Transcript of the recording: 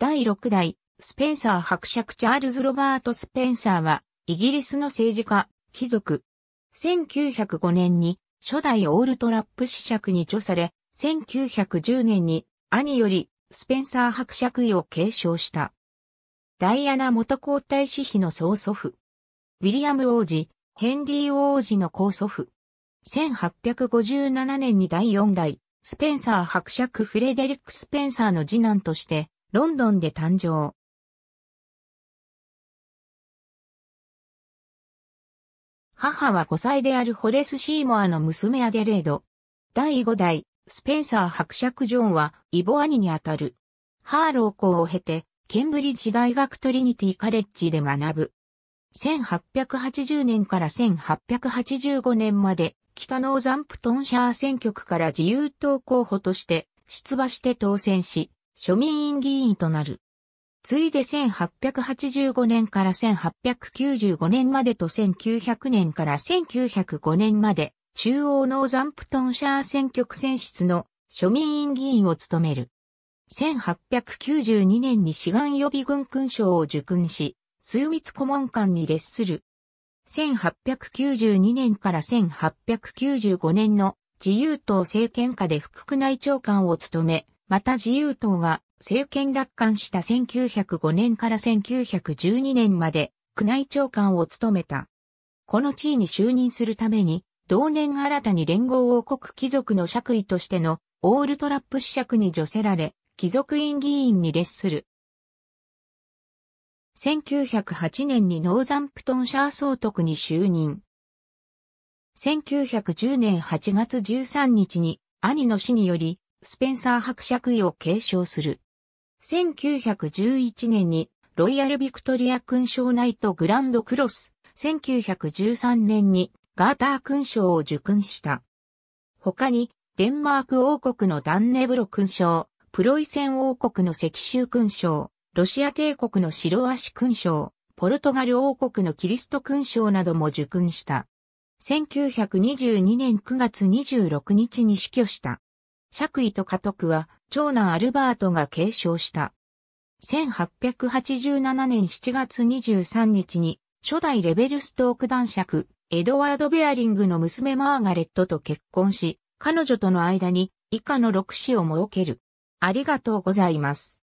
第6代、スペンサー伯爵チャールズ・ロバート・スペンサーは、イギリスの政治家、貴族。1905年に、初代オールトラップ子爵に著され、1910年に、兄より、スペンサー伯爵位を継承した。ダイアナ元皇太子妃の曽祖父。ウィリアム王子、ヘンリー王子の高祖父。1857年に第4代、スペンサー伯爵フレデリック・スペンサーの次男として、ロンドンで誕生。母は5歳であるホレス・シーモアの娘アデレード。第5代、スペンサー伯爵ジョンは、イボ兄にあたる。ハーロー校を経て、ケンブリッジ大学トリニティカレッジで学ぶ。1880年から1885年まで、北ノーザンプトンシャー選挙区から自由党候補として、出馬して当選し、庶民院議員となる。ついで1885年から1895年までと1900年から1905年まで、中央ノーザンプトンシャー選挙区選出の庶民院議員を務める。1892年に志願予備軍勲章を受勲し、枢密顧問官に列する。1892年から1895年の自由党政権下で副区内長官を務め、また自由党が政権奪還した1905年から1912年まで宮内長官を務めた。この地位に就任するために、同年新たに連合王国貴族の爵位としてのオールトラップ子爵に除せられ、貴族院議員に列する。1908年にノーザンプトンシャー総督に就任。1910年8月13日に兄の死によりスペンサー伯爵位を継承する。1911年にロイヤル・ビクトリア勲章ナイト・グランド・クロス、1913年にガーター勲章を受勲した。他に、デンマーク王国のダンネブロ勲章、プロイセン王国の石州勲章、ロシア帝国の白足勲章、ポルトガル王国のキリスト勲章なども受勲した。1922年9月26日に死去した。爵位と家督は、長男アルバートが継承した。1887年7月23日に、初代レベルストーク男爵、エドワード・ベアリングの娘マーガレットと結婚し、彼女との間に以下の6子を設ける。ありがとうございます。